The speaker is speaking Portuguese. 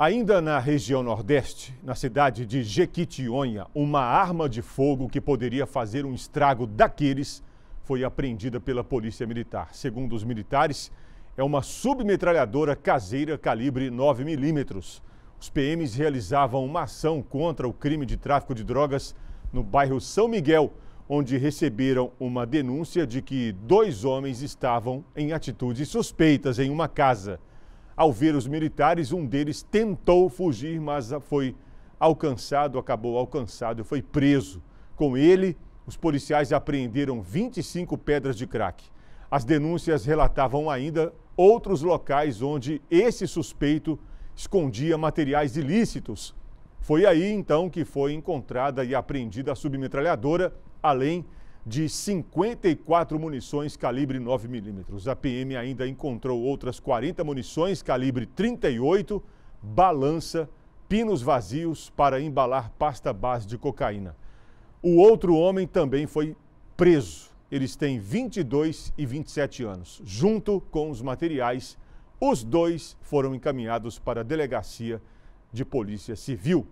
Ainda na região Nordeste, na cidade de Jequitionha, uma arma de fogo que poderia fazer um estrago daqueles foi apreendida pela Polícia Militar. Segundo os militares, é uma submetralhadora caseira calibre 9mm. Os PMs realizavam uma ação contra o crime de tráfico de drogas no bairro São Miguel, onde receberam uma denúncia de que dois homens estavam em atitudes suspeitas em uma casa. Ao ver os militares, um deles tentou fugir, mas foi alcançado, acabou alcançado, foi preso. Com ele, os policiais apreenderam 25 pedras de crack. As denúncias relatavam ainda outros locais onde esse suspeito escondia materiais ilícitos. Foi aí então que foi encontrada e apreendida a submetralhadora, além de 54 munições calibre 9 milímetros. A PM ainda encontrou outras 40 munições calibre 38, balança, pinos vazios para embalar pasta base de cocaína. O outro homem também foi preso. Eles têm 22 e 27 anos. Junto com os materiais, os dois foram encaminhados para a delegacia de polícia civil.